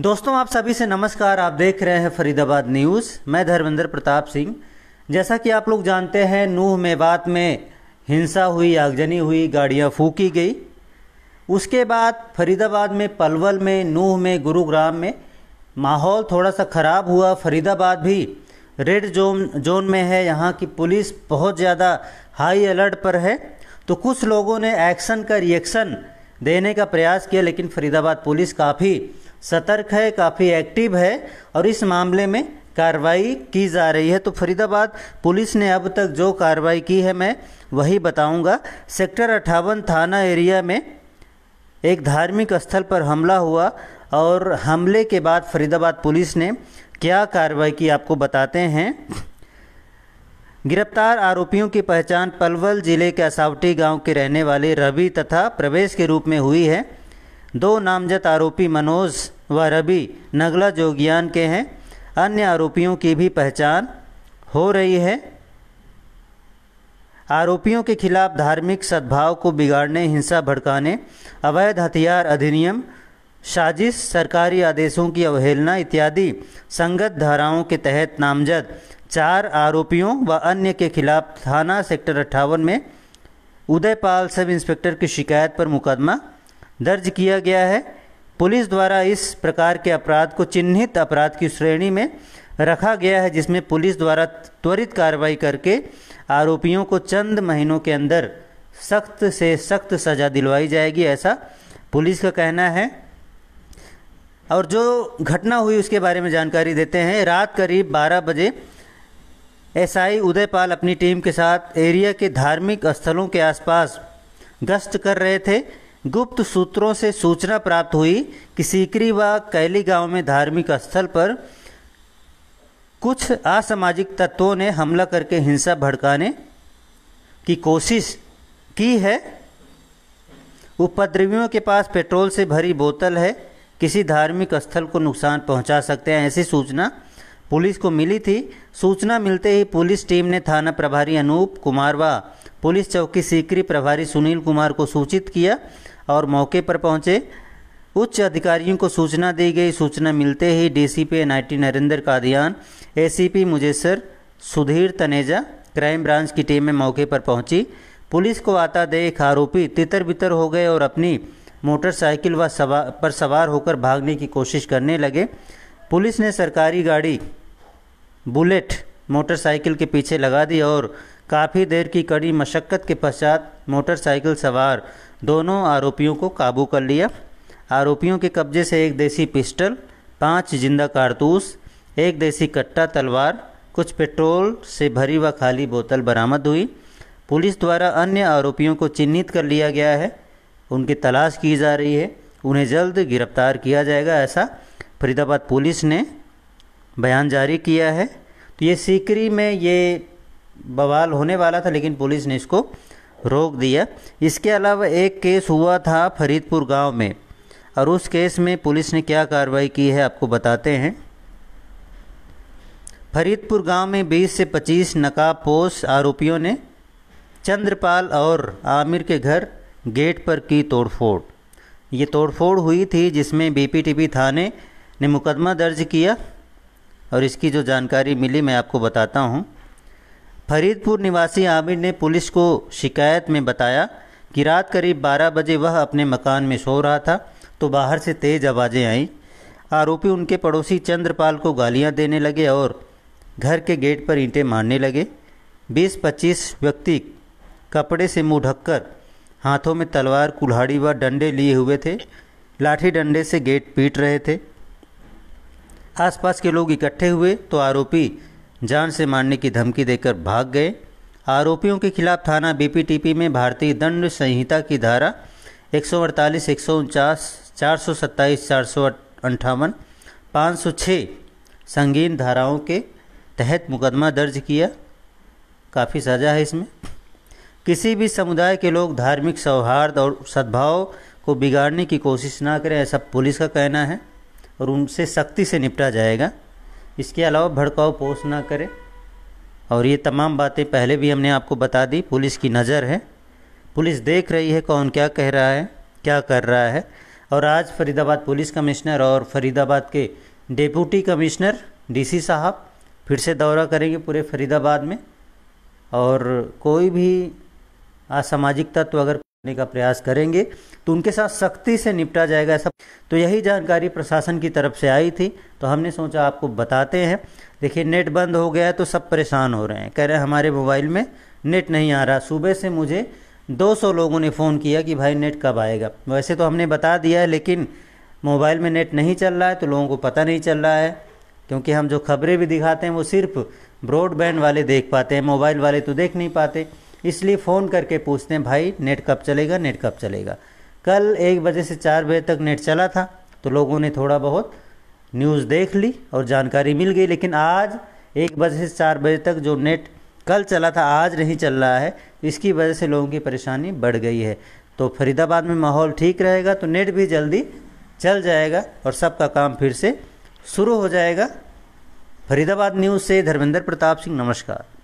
दोस्तों आप सभी से नमस्कार आप देख रहे हैं फरीदाबाद न्यूज़ मैं धर्मेंद्र प्रताप सिंह जैसा कि आप लोग जानते हैं नूह मेवात में हिंसा हुई आगजनी हुई गाड़ियां फूकी गई उसके बाद फरीदाबाद में पलवल में नूह में गुरुग्राम में माहौल थोड़ा सा ख़राब हुआ फरीदाबाद भी रेड जोन जोन में है यहाँ की पुलिस बहुत ज़्यादा हाई अलर्ट पर है तो कुछ लोगों ने एक्शन का रिएक्शन देने का प्रयास किया लेकिन फरीदाबाद पुलिस काफ़ी सतर्क है काफ़ी एक्टिव है और इस मामले में कार्रवाई की जा रही है तो फरीदाबाद पुलिस ने अब तक जो कार्रवाई की है मैं वही बताऊंगा सेक्टर अट्ठावन थाना एरिया में एक धार्मिक स्थल पर हमला हुआ और हमले के बाद फरीदाबाद पुलिस ने क्या कार्रवाई की आपको बताते हैं गिरफ्तार आरोपियों की पहचान पलवल जिले के असावटी गांव के रहने वाले रवि तथा प्रवेश के रूप में हुई है दो नामजद आरोपी मनोज व रवि नगला जोगियान के हैं अन्य आरोपियों की भी पहचान हो रही है आरोपियों के खिलाफ धार्मिक सद्भाव को बिगाड़ने हिंसा भड़काने अवैध हथियार अधिनियम साजिश सरकारी आदेशों की अवहेलना इत्यादि संगत धाराओं के तहत नामजद चार आरोपियों व अन्य के खिलाफ थाना सेक्टर अट्ठावन में उदयपाल सब इंस्पेक्टर की शिकायत पर मुकदमा दर्ज किया गया है पुलिस द्वारा इस प्रकार के अपराध को चिन्हित अपराध की श्रेणी में रखा गया है जिसमें पुलिस द्वारा त्वरित कार्रवाई करके आरोपियों को चंद महीनों के अंदर सख्त से सख्त सज़ा दिलवाई जाएगी ऐसा पुलिस का कहना है और जो घटना हुई उसके बारे में जानकारी देते हैं रात करीब 12 बजे एसआई उदयपाल अपनी टीम के साथ एरिया के धार्मिक स्थलों के आसपास गश्त कर रहे थे गुप्त सूत्रों से सूचना प्राप्त हुई कि सीकरी व कैली गांव में धार्मिक स्थल पर कुछ असामाजिक तत्वों ने हमला करके हिंसा भड़काने की कोशिश की है उपद्रवियों के पास पेट्रोल से भरी बोतल है किसी धार्मिक स्थल को नुकसान पहुंचा सकते हैं ऐसी सूचना पुलिस को मिली थी सूचना मिलते ही पुलिस टीम ने थाना प्रभारी अनूप कुमार व पुलिस चौकी सीकरी प्रभारी सुनील कुमार को सूचित किया और मौके पर पहुंचे उच्च अधिकारियों को सूचना दी गई सूचना मिलते ही DCP NIT Narendra Kadiyan ACP Mujesar Sudhir Taneja crime branch की टीमें मौके पर पहुंची पुलिस को आता देख आरोपी तितर बितर हो गए और अपनी मोटरसाइकिल व पर सवार होकर भागने की कोशिश करने लगे पुलिस ने सरकारी गाड़ी बुलेट मोटरसाइकिल के पीछे लगा दी और काफ़ी देर की कड़ी मशक्क़त के पश्चात मोटरसाइकिल सवार दोनों आरोपियों को काबू कर लिया आरोपियों के कब्जे से एक देसी पिस्टल पांच जिंदा कारतूस एक देसी कट्टा तलवार कुछ पेट्रोल से भरी व खाली बोतल बरामद हुई पुलिस द्वारा अन्य आरोपियों को चिन्हित कर लिया गया है उनकी तलाश की जा रही है उन्हें जल्द गिरफ्तार किया जाएगा ऐसा फरीदाबाद पुलिस ने बयान जारी किया है तो ये सीकरी में ये बवाल होने वाला था लेकिन पुलिस ने इसको रोक दिया इसके अलावा एक केस हुआ था फरीदपुर गांव में और उस केस में पुलिस ने क्या कार्रवाई की है आपको बताते हैं फरीदपुर गांव में 20 से 25 नकाबपोश आरोपियों ने चंद्रपाल और आमिर के घर गेट पर की तोड़फोड़ ये तोड़फोड़ हुई थी जिसमें बीपीटीपी थाने ने मुकदमा दर्ज किया और इसकी जो जानकारी मिली मैं आपको बताता हूँ फरीदपुर निवासी आमिर ने पुलिस को शिकायत में बताया कि रात करीब 12 बजे वह अपने मकान में सो रहा था तो बाहर से तेज आवाज़ें आईं आरोपी उनके पड़ोसी चंद्रपाल को गालियां देने लगे और घर के गेट पर ईंटें मारने लगे 20-25 व्यक्ति कपड़े से मुंह ढककर हाथों में तलवार कुल्हाड़ी व डंडे लिए हुए थे लाठी डंडे से गेट पीट रहे थे आसपास के लोग इकट्ठे हुए तो आरोपी जान से मारने की धमकी देकर भाग गए आरोपियों के खिलाफ थाना बीपीटीपी में भारतीय दंड संहिता की धारा एक सौ अड़तालीस एक सौ उनचास चार सौ सत्ताईस चार सौ अंठावन पाँच सौ छः संगीन धाराओं के तहत मुकदमा दर्ज किया काफ़ी सजा है इसमें किसी भी समुदाय के लोग धार्मिक सौहार्द और सद्भाव को बिगाड़ने की कोशिश ना करें ऐसा पुलिस का कहना है और उनसे सख्ती से निपटा जाएगा इसके अलावा भड़काऊ पोस्ट ना करें और ये तमाम बातें पहले भी हमने आपको बता दी पुलिस की नज़र है पुलिस देख रही है कौन क्या कह रहा है क्या कर रहा है और आज फरीदाबाद पुलिस कमिश्नर और फरीदाबाद के डिप्यूटी कमिश्नर डीसी साहब फिर से दौरा करेंगे पूरे फरीदाबाद में और कोई भी असामाजिक तत्व अगर करने का प्रयास करेंगे तो उनके साथ सख्ती से निपटा जाएगा ऐसा तो यही जानकारी प्रशासन की तरफ से आई थी तो हमने सोचा आपको बताते हैं देखिए नेट बंद हो गया तो सब परेशान हो रहे हैं कह रहे हैं हमारे मोबाइल में नेट नहीं आ रहा सुबह से मुझे 200 लोगों ने फ़ोन किया कि भाई नेट कब आएगा वैसे तो हमने बता दिया है लेकिन मोबाइल में नेट नहीं चल रहा है तो लोगों को पता नहीं चल रहा है क्योंकि हम जो खबरें भी दिखाते हैं वो सिर्फ ब्रॉडबैंड वाले देख पाते हैं मोबाइल वाले तो देख नहीं पाते इसलिए फ़ोन करके पूछते हैं भाई नेट कब चलेगा नेट कब चलेगा कल एक बजे से चार बजे तक नेट चला था तो लोगों ने थोड़ा बहुत न्यूज़ देख ली और जानकारी मिल गई लेकिन आज एक बजे से चार बजे तक जो नेट कल चला था आज नहीं चल रहा है इसकी वजह से लोगों की परेशानी बढ़ गई है तो फरीदाबाद में माहौल ठीक रहेगा तो नेट भी जल्दी चल जाएगा और सबका काम फिर से शुरू हो जाएगा फरीदाबाद न्यूज़ से धर्मेंद्र प्रताप सिंह नमस्कार